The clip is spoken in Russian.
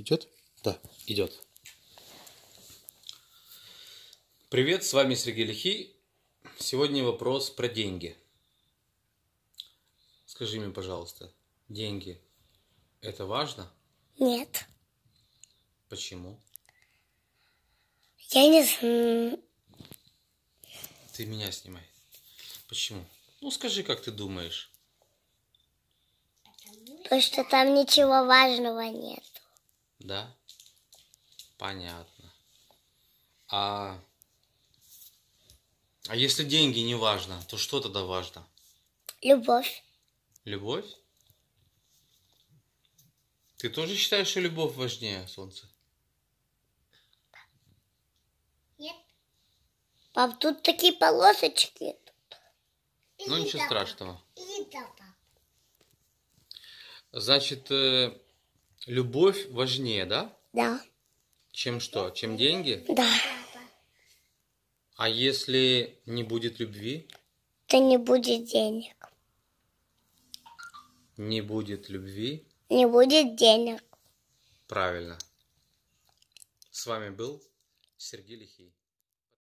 Идет? Да, идет. Привет, с вами Сергей Лихий. Сегодня вопрос про деньги. Скажи мне, пожалуйста, деньги – это важно? Нет. Почему? Я не знаю. Ты меня снимай. Почему? Ну, скажи, как ты думаешь. Потому что там ничего важного нет. Да? Понятно. А, а если деньги не важно, то что тогда важно? Любовь. Любовь? Ты тоже считаешь, что любовь важнее солнца? Нет. Пап, тут такие полосочки. Ну, ничего страшного. Значит, э, Любовь важнее, да? Да. Чем что? Чем деньги? Да. А если не будет любви? То не будет денег. Не будет любви? Не будет денег. Правильно. С вами был Сергей Лихий.